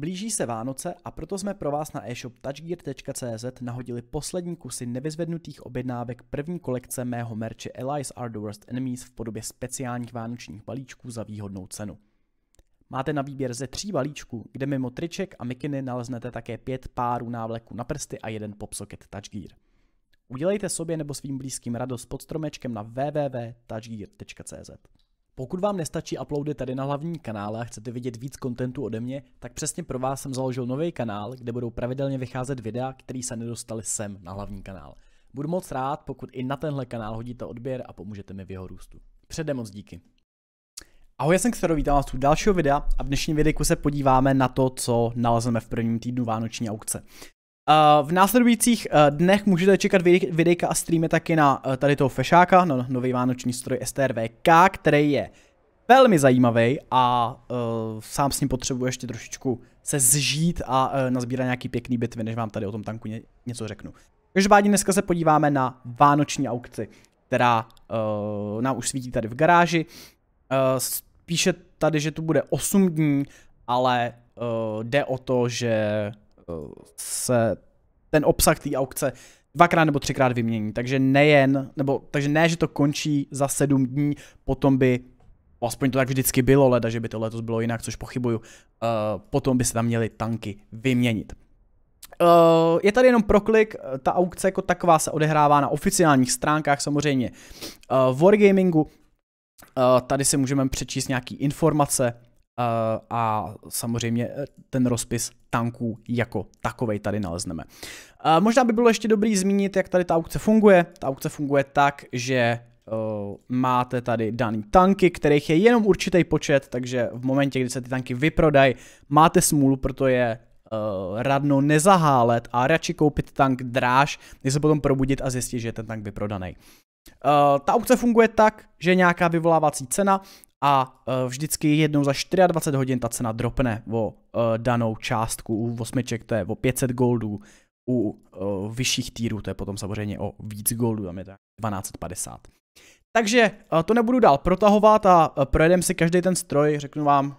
Blíží se Vánoce a proto jsme pro vás na e-shop touchgear.cz nahodili poslední kusy nevyzvednutých objednávek první kolekce mého merče Allies are the worst enemies v podobě speciálních vánočních balíčků za výhodnou cenu. Máte na výběr ze tří balíčků, kde mimo triček a mikiny naleznete také pět párů návleků na prsty a jeden popsocket touchgear. Udělejte sobě nebo svým blízkým radost pod stromečkem na www.touchgear.cz. Pokud vám nestačí uploady tady na hlavním kanále a chcete vidět víc kontentu ode mě, tak přesně pro vás jsem založil nový kanál, kde budou pravidelně vycházet videa, které se nedostaly sem na hlavní kanál. Budu moc rád, pokud i na tenhle kanál hodíte odběr a pomůžete mi v jeho růstu. Předem moc díky. Ahoj, já jsem Xpero, vítám vás u dalšího videa a v dnešním videu se podíváme na to, co nalezeme v prvním týdnu vánoční aukce. V následujících eh, dnech můžete čekat videjka a streamy taky na eh, tady toho fešáka, no, nový vánoční stroj STRVK, který je velmi zajímavý a uh, sám s ním potřebuji ještě trošičku se zžít a uh, nazbírat nějaký pěkný bitvy, než vám tady o tom tanku ně, něco řeknu. Každopádně dneska se podíváme na vánoční aukci, která uh, nám už svítí tady v garáži. Uh, píše tady, že tu bude 8 dní, ale uh, jde o to, že se ten obsah té aukce dvakrát nebo třikrát vymění. Takže nejen, nebo takže ne, že to končí za sedm dní, potom by, aspoň to tak vždycky bylo, leda, že by to letos bylo jinak, což pochybuju, uh, potom by se tam měly tanky vyměnit. Uh, je tady jenom proklik, eh, ta aukce jako taková se odehrává na oficiálních stránkách samozřejmě uh, Wargamingu. Uh, tady si můžeme přečíst nějaký informace Eh, a samozřejmě eh, ten rozpis tanků jako takovej tady nalezneme. Eh, možná by bylo ještě dobrý zmínit, jak tady ta aukce funguje. Ta aukce funguje tak, že máte tady daný tanky, kterých je jenom určitý počet, takže v momentě, kdy se ty tanky vyprodají, máte smůlu, proto je radno nezahálet a radši koupit tank dráž, než se potom probudit a zjistit, že je ten tank vyprodaný. Uh, ta aukce funguje tak, že nějaká vyvolávací cena, a eh, vždycky jednou za 24 hodin ta cena dropne o eh, danou částku. U osmiček to je o 500 goldů, u eh, vyšších týrů to je potom samozřejmě o víc goldů, tam je to 1250. Takže to nebudu dál protahovat a projedeme si každý ten stroj, řeknu vám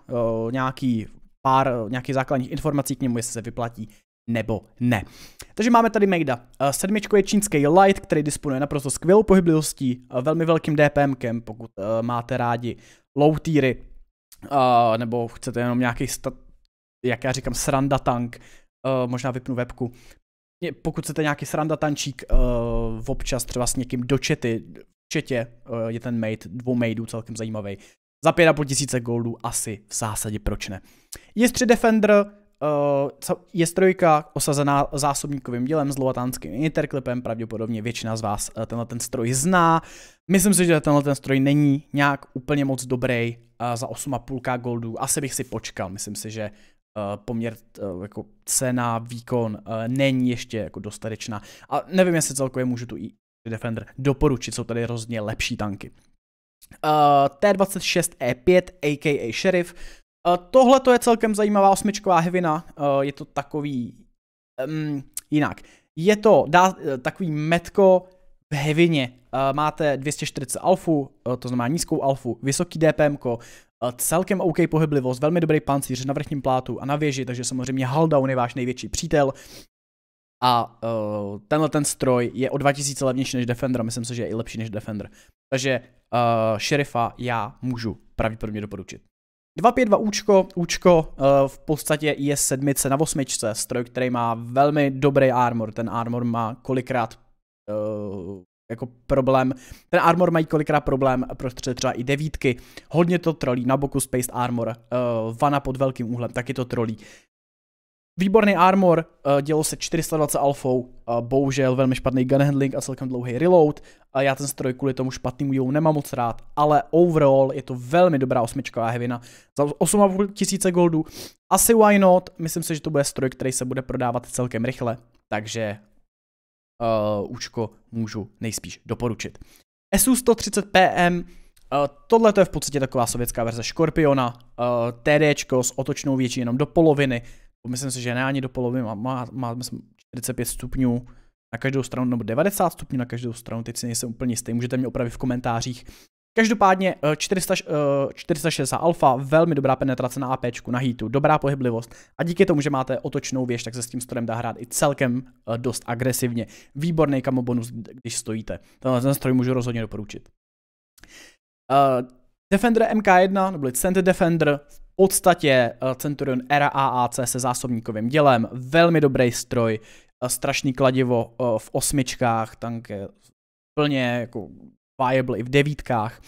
nějaký pár nějakých základních informací k němu, jestli se vyplatí nebo ne. Takže máme tady Mejda. Sedmičko je čínský light, který disponuje naprosto skvělou pohyblivostí, velmi velkým DPMkem, pokud máte rádi low tiery, uh, nebo chcete jenom nějaký, stat, jak já říkám, sranda tank, uh, možná vypnu webku. Pokud chcete nějaký sranda tančík uh, občas třeba s někým do čety, v četě uh, je ten mate, dvou maidů celkem zajímavý. Za 5,5 tisíce goldů asi v zásadě proč ne. Jestři Defender, Uh, je strojka osazená zásobníkovým dílem s lovatánským interklipem, pravděpodobně většina z vás eh, tenhle ten stroj zná. Myslím si, že tenhle ten stroj není nějak úplně moc dobrý uh, za 8,5 goldů, asi bych si počkal, myslím si, že Uh, poměr uh, jako cena, výkon uh, není ještě jako dostatečná. A nevím, jestli celkově můžu tu i Defender doporučit, jsou tady hrozně lepší tanky. Uh, T26E5, aka Sheriff, Eh, tohle to je celkem zajímavá osmičková hevina, eh, je to takový, um, jinak, je to dá, eh, takový metko v hevině, máte 240 alfu, to znamená nízkou alfu, vysoký DPM, celkem OK pohyblivost, velmi dobrý pancíř na vrchním plátu a na věži, takže samozřejmě Haldown je váš největší přítel. A uh, tenhle ten stroj je o 2000 levnější než Defender, myslím si, že je i lepší než Defender. Takže uh, šerifa já můžu pravděpodobně doporučit. 252 účko, účko eh, v podstatě je sedmice na osmičce, stroj, který má velmi dobrý armor, ten armor má kolikrát uh, jako problém, ten armor mají kolikrát problém prostřed třeba i devítky, hodně to trolí, na boku Space Armor, uh, vana pod velkým úhlem, taky to trolí. Výborný armor, eh, dělo se 420 alfou, eh, bohužel velmi špatný gunhandling a celkem dlouhý reload. Já ten stroj kvůli tomu špatným jou nemám moc rád, ale overall je to velmi dobrá osmičková hevina. Za 8,5 tisíce goldů, asi why not, myslím si, že to bude stroj, který se bude prodávat celkem rychle, takže uh, účko můžu nejspíš doporučit. SU 130 PM, Uh, Tohle je v podstatě taková sovětská verze Škorpiona, uh, TDčko s otočnou větší jenom do poloviny, myslím si, že ne ani do poloviny, má, má, má 45 stupňů na každou stranu, nebo 90 stupňů na každou stranu, teď si nejsem úplně jistý, můžete mě opravit v komentářích. Každopádně 400, eh, 460 eh, alfa, velmi dobrá penetrace na AP, na heatu, dobrá pohyblivost a díky tomu, že máte otočnou věž, tak se s tím strojem dá hrát i celkem eh, dost agresivně. Výborný kamo bonus, když stojíte. Tenhle ten stroj můžu rozhodně doporučit. Defender MK1, nebo Center Defender, v podstatě eh, Centurion Era AAC se zásobníkovým dělem, velmi dobrý stroj, eh, strašný kladivo eh, v osmičkách, tank je plně jako viable i v devítkách.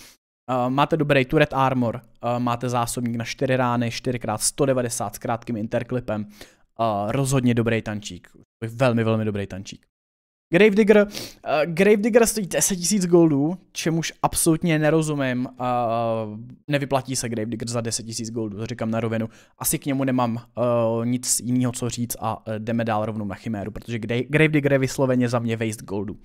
Máte dobrý turret armor, máte zásobník na 4 rány, 4x190 s krátkým interklipem, rozhodně dobrý tančík, velmi, velmi dobrý tančík. Gravedigger, uh, Gravedigger stojí 10 000 goldů, čemuž absolutně nerozumím. Uh, nevyplatí se Gravedigger za 10 000 goldů, to říkám na rovinu. Asi k němu nemám uh, nic jiného co říct a eh, jdeme dál rovnou na Chiméru, protože Gravedigger je vysloveně za mě waste goldů.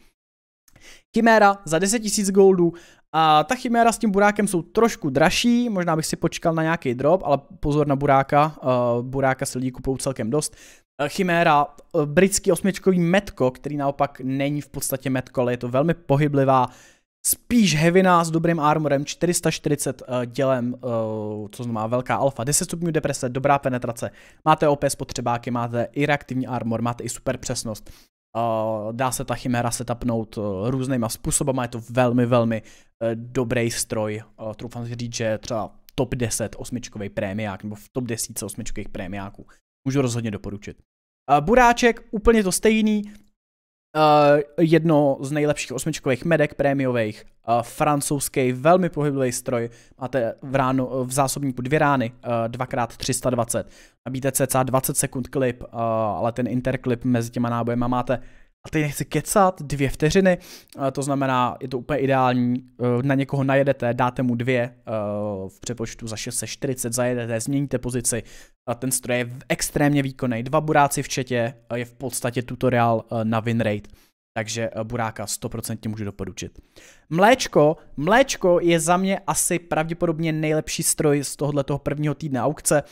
Chiméra za 10 000 goldů a ta chiméra s tím burákem jsou trošku dražší, možná bych si počkal na nějaký drop, ale pozor na buráka, uh, buráka se lidi kupou celkem dost. Eh, chimera, eh, britský osmičkový metko, který naopak není v podstatě metko, ale je to velmi pohyblivá, spíš hevina s dobrým armorem, 440 eh, dělem, co znamená velká alfa, 10 stupňů deprese, dobrá penetrace, máte OP spotřebáky, máte i reaktivní armor, máte i super přesnost. Dá se ta chimera setupnout různýma způsobama, je to velmi, velmi dobrý stroj. Troufám si říct, že třeba top 10 osmičkový prémiák, nebo v top 10 osmičkových prémiáků. Můžu rozhodně doporučit. Uh, Buráček, úplně to stejný, Uh, jedno z nejlepších osmičkových medek prémiových, uh, francouzský, velmi pohyblivý stroj. Máte v, ránu, v zásobníku dvě rány, uh, 2 320 Nabíte cca 20 sekund klip, uh, ale ten interklip mezi těma nábojema máte a teď nechci kecat, dvě vteřiny, eh, to znamená, je to úplně ideální, eh, na někoho najedete, dáte mu dvě eh, v přepočtu za 640, zajedete, změníte pozici, ten stroj je extrémně výkonný, dva buráci v četě, je v podstatě tutoriál na winrate, takže buráka 100% můžu doporučit. Mléčko, mléčko je za mě asi pravděpodobně nejlepší stroj z toho prvního týdne aukce,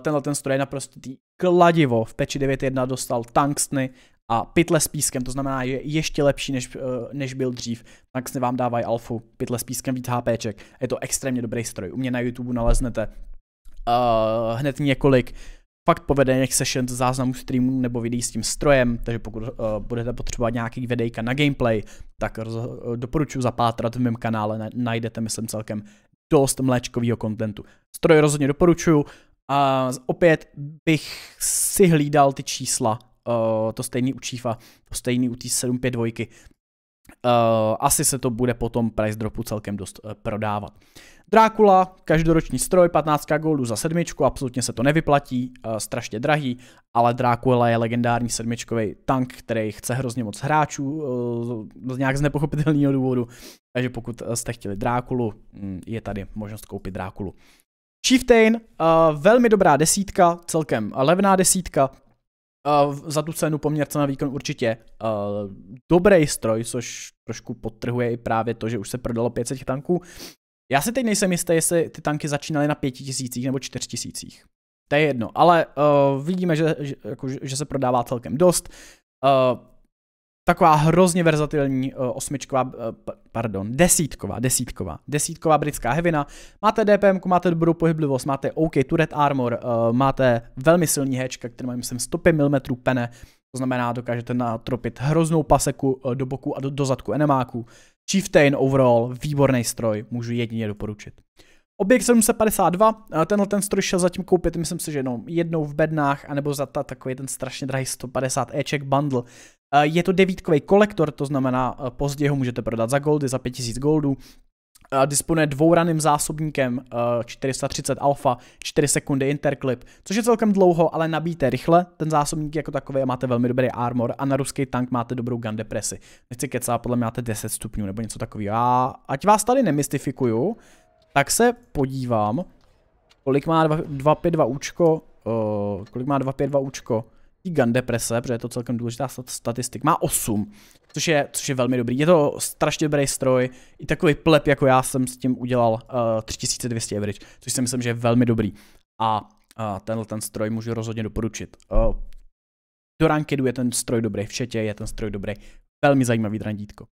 tenhle ten stroj je naprosto kladivo, v peči 9.1 dostal tankstny a pytle s pískem, to znamená je ještě lepší, než, eh, než byl dřív, tak se vám dávají alfu, pytle s pískem, víc HPček. Je to extrémně dobrý stroj. U mě na YouTube naleznete uh, hned několik fakt povedených session z záznamu streamů nebo videí s tím strojem, takže pokud uh, budete potřebovat nějaký videjka na gameplay, tak roz, uh, doporučuji zapátrat v mém kanále, najdete myslím celkem dost mléčkového kontentu. Stroj rozhodně doporučuju a opět bych si hlídal ty čísla, Eh, to stejný u Chiefa, to stejný u té 752. Uh, asi se to bude potom price dropu celkem dost uh, prodávat. Drákula, každoroční stroj, 15 goldů za sedmičku, absolutně se to nevyplatí, uh, strašně drahý, ale Drákula je legendární sedmičkový tank, který chce hrozně moc hráčů, uh, z nějak z nepochopitelného důvodu, takže pokud jste chtěli Drákulu, hm, je tady možnost koupit Drákulu. Chieftain, uh, velmi dobrá desítka, celkem levná desítka, Uh, za tu cenu poměrce na výkon určitě uh, dobrý stroj, což trošku podtrhuje i právě to, že už se prodalo 500 tanků. Já si teď nejsem jistý, jestli ty tanky začínaly na 5000 nebo 4000. To je jedno, ale uh, vidíme, že, že, jako, že se prodává celkem dost. Uh, taková hrozně verzatilní uh, osmičková, uh, pardon, desítková, desítková, desítková britská hevina. Máte DPM, máte dobrou pohyblivost, máte OK turret armor, uh, máte velmi silný hečka, který má myslím 105 mm pene, to znamená dokážete natropit hroznou paseku uh, do boku a do, do zadku enemáku. Chieftain overall, výborný stroj, můžu jedině doporučit. Objekt 752, tenhle ten stroj šel zatím koupit, myslím si, že jenom jednou v bednách, anebo za ta, takový ten strašně drahý 150 Eček bundle, Eh, je to devítkový kolektor, to znamená, eh, později ho můžete prodat za goldy, za 5000 goldů. Eh, disponuje dvouraným zásobníkem 430 alfa, 4 sekundy interclip, což je celkem dlouho, ale nabíte rychle ten zásobník jako takový a máte velmi dobrý armor a na ruský tank máte dobrou gun depresi. Nechci kecat, podle mě máte 10 stupňů nebo něco takového. A ať vás tady nemystifikuju, tak se podívám, kolik má 252 účko, uh, kolik má 252 účko gun deprese, protože je to celkem důležitá statistik, má 8, což je, což je velmi dobrý. Je to strašně dobrý stroj, i takový pleb jako já jsem s tím udělal uh, eh, 3200 average, což si myslím, že je velmi dobrý. A uh, tenhle ten stroj můžu rozhodně doporučit. Uh, do rankedu je ten stroj dobrý, v četě je ten stroj dobrý. Velmi zajímavý drandítko.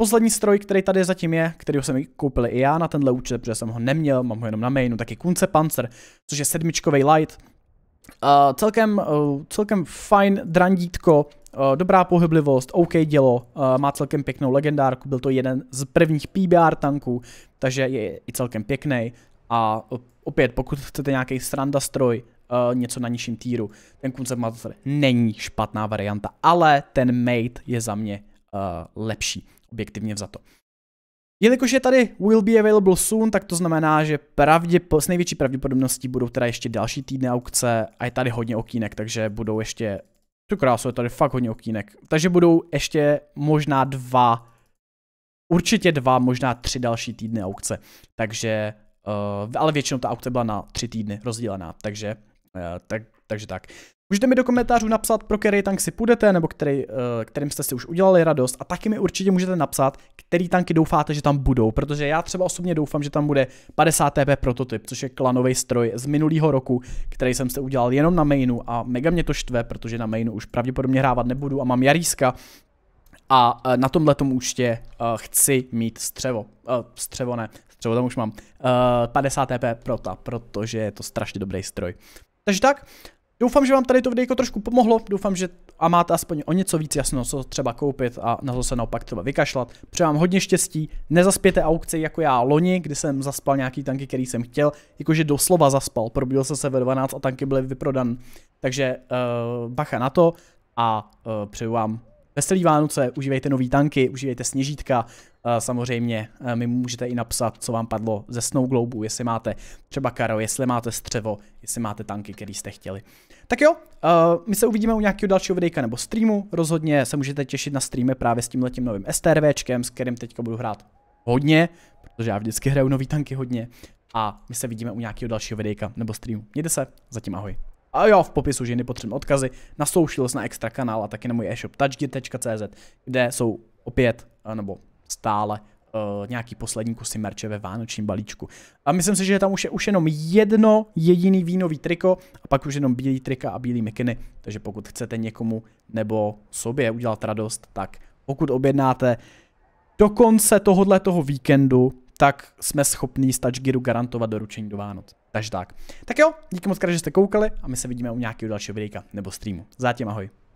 Poslední stroj, který tady zatím je, který jsem koupil i já na tenhle účet, protože jsem ho neměl, mám ho jenom na mainu, je Kunce Panzer, což je sedmičkový light, Uh, celkem, uh, celkem fajn drandítko, uh, dobrá pohyblivost, OK dělo, uh, má celkem pěknou legendárku, byl to jeden z prvních PBR tanků, takže je i celkem pěkný. A opět, pokud chcete nějaký stranda stroj, uh, něco na nižším týru, ten má to není špatná varianta, ale ten Mate je za mě uh, lepší, objektivně za to. Jelikož je tady will be available soon, tak to znamená, že pravdě, s největší pravděpodobností budou teda ještě další týdny aukce a je tady hodně okýnek, takže budou ještě, tu krásu je tady fakt hodně okýnek, takže budou ještě možná dva, určitě dva, možná tři další týdny aukce, takže, uh, ale většinou ta aukce byla na tři týdny rozdělená, takže, uh, tak, takže tak. Můžete mi do komentářů napsat, pro který tank si půjdete, nebo který, eh, kterým jste si už udělali radost. A taky mi určitě můžete napsat, který tanky doufáte, že tam budou, protože já třeba osobně doufám, že tam bude 50 TP prototyp, což je klanový stroj z minulého roku, který jsem se udělal jenom na mainu a mega mě to štve, protože na mainu už pravděpodobně hrávat nebudu a mám Jaríska, a eh, na tomhle účtě eh, chci mít střevo. Střevo ne, střevo tam už mám. 50 TP prota, protože je to strašně dobrý stroj. Takže tak, Doufám, že vám tady to videjko trošku pomohlo, doufám, že a máte aspoň o něco víc jasno, co třeba koupit a na to se naopak třeba vykašlat. Přeji vám hodně štěstí, nezaspěte aukci jako já loni, kdy jsem zaspal nějaký tanky, který jsem chtěl, jakože doslova zaspal, probudil jsem se ve 12 a tanky byly vyprodan. Takže uh, bacha na to a uh, přeju vám Veselý Vánoce, užívejte nový tanky, užívejte sněžítka, eh, samozřejmě eh, mi můžete i napsat, co vám padlo ze Snow Globu, jestli máte třeba karo, jestli máte střevo, jestli máte tanky, který jste chtěli. Tak jo, eh, my se uvidíme u nějakého dalšího videjka nebo streamu, rozhodně se můžete těšit na streamy právě s tímhletím novým STRVčkem, s kterým teďka budu hrát hodně, protože já vždycky hraju nový tanky hodně a my se vidíme u nějakého dalšího videjka nebo streamu. Mějte se, zatím ahoj. A jo, v popisu ženy potřebujeme odkazy na socials, na extra kanál a taky na můj e-shop touchgit.cz, kde jsou opět, eh, nebo stále Uh, nějaký poslední kusy merče ve vánočním balíčku. A myslím si, že tam už je už jenom jedno jediný vínový triko a pak už jenom bílý trika a bílý mikiny. Takže pokud chcete někomu nebo sobě udělat radost, tak pokud objednáte do konce tohohle toho víkendu, tak jsme schopní z TouchGearu garantovat doručení do Vánoc. Takže tak. Tak jo, díky moc krát, že jste koukali a my se vidíme u nějakého dalšího videa nebo streamu. Zatím ahoj.